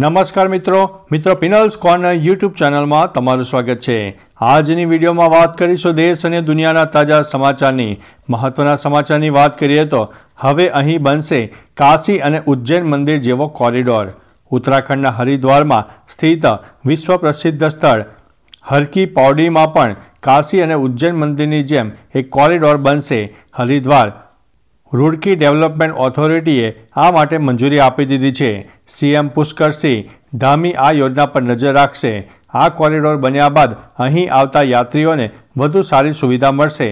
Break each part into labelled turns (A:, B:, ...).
A: નમસ્કાર મિત્રો મિત્રો પિનલ્સ કોર્નર યુટ્યુબ ચેનલમાં તમારું સ્વાગત છે આજની વિડીયોમાં વાત કરીશું દેશ અને દુનિયાના તાજા સમાચારની મહત્વના સમાચારની વાત કરીએ તો હવે અહીં બનશે કાશી અને ઉજ્જૈન મંદિર જેવો કોરિડોર ઉત્તરાખંડના હરિદ્વારમાં સ્થિત વિશ્વ પ્રસિદ્ધ સ્થળ હરકી પૌડીમાં પણ કાશી અને ઉજ્જૈન મંદિરની જેમ એક કોરિડોર બનશે હરિદ્વાર રૂડકી ડેવલપમેન્ટ ઓથોરિટીએ આ માટે મંજૂરી આપી દીધી છે સીએમ પુષ્કરસિંહ ધામી આ યોજના પર નજર રાખશે આ કોરિડોર બન્યા બાદ અહીં આવતા યાત્રીઓને વધુ સારી સુવિધા મળશે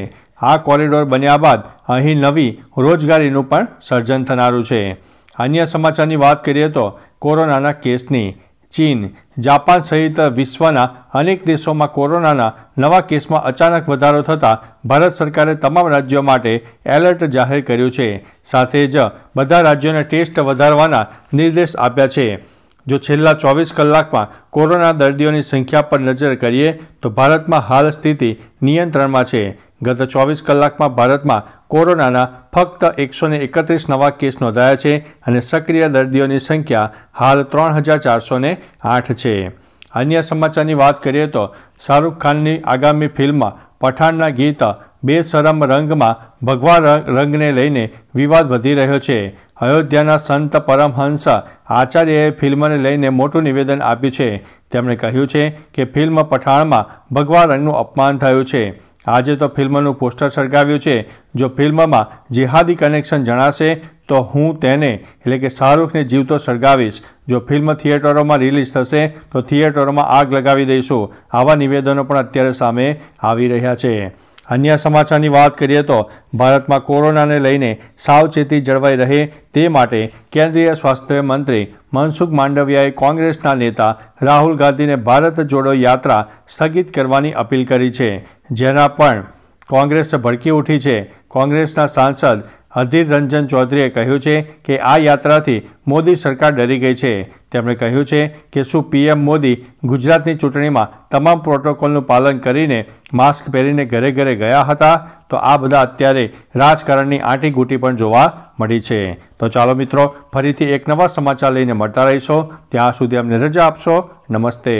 A: આ કોરિડોર બન્યા બાદ અહીં નવી રોજગારીનું પણ સર્જન થનારું છે અન્ય સમાચારની વાત કરીએ તો કોરોનાના કેસની ચીન જાપાન સહિત વિશ્વના અનેક દેશોમાં કોરોનાના નવા કેસમાં અચાનક વધારો થતાં ભારત સરકારે તમામ રાજ્યો માટે એલર્ટ જાહેર કર્યું છે સાથે જ બધા રાજ્યોને ટેસ્ટ વધારવાના નિર્દેશ આપ્યા છે જો છેલ્લા ચોવીસ કલાકમાં કોરોના દર્દીઓની સંખ્યા પર નજર કરીએ તો ભારતમાં હાલ સ્થિતિ નિયંત્રણમાં છે ગત ચોવીસ કલાકમાં ભારતમાં કોરોનાના ફક્ત એકસો એકત્રીસ નવા કેસ નોંધાયા છે અને સક્રિય દર્દીઓની સંખ્યા હાલ ત્રણ હજાર ચારસો આઠ છે અન્ય સમાચારની વાત કરીએ તો શાહરૂખ ખાનની આગામી ફિલ્મ પઠાણના ગીત બે શરમ રંગમાં ભગવા રંગને લઈને વિવાદ વધી રહ્યો છે અયોધ્યાના સંત પરમહંસ આચાર્યએ ફિલ્મને લઈને મોટું નિવેદન આપ્યું છે તેમણે કહ્યું છે કે ફિલ્મ પઠાણમાં ભગવા રંગનું અપમાન થયું છે આજે તો ફિલ્મનું પોસ્ટર સળગાવ્યું છે જો ફિલ્મમાં જેહાદી કનેક્શન જણાશે તો હું તેને એટલે કે શાહરૂખને જીવતો સળગાવીશ જો ફિલ્મ થિયેટરોમાં રિલીઝ થશે તો થિયેટરોમાં આગ લગાવી દઈશું આવા નિવેદનો પણ અત્યારે સામે આવી રહ્યા છે અન્ય સમાચારની વાત કરીએ તો ભારતમાં કોરોનાને લઈને સાવચેતી જળવાઈ રહે તે માટે કેન્દ્રીય સ્વાસ્થ્ય મંત્રી મનસુખ માંડવિયાએ કોંગ્રેસના નેતા રાહુલ ગાંધીને ભારત જોડો યાત્રા સ્થગિત કરવાની અપીલ કરી છે જેના પણ કોંગ્રેસ ભડકી ઉઠી છે કોંગ્રેસના સાંસદ અધીર રંજન ચૌધરીએ કહ્યું છે કે આ યાત્રાથી મોદી સરકાર ડરી ગઈ છે તેમણે કહ્યું છે કે શું પીએમ મોદી ગુજરાતની ચૂંટણીમાં તમામ પ્રોટોકોલનું પાલન કરીને માસ્ક પહેરીને ઘરે ઘરે ગયા હતા તો આ બધા અત્યારે રાજકારણની આંટીઘૂંટી પણ જોવા મળી છે તો ચાલો મિત્રો ફરીથી એક નવા સમાચાર લઈને મળતા રહીશો ત્યાં સુધી અમને રજા આપશો નમસ્તે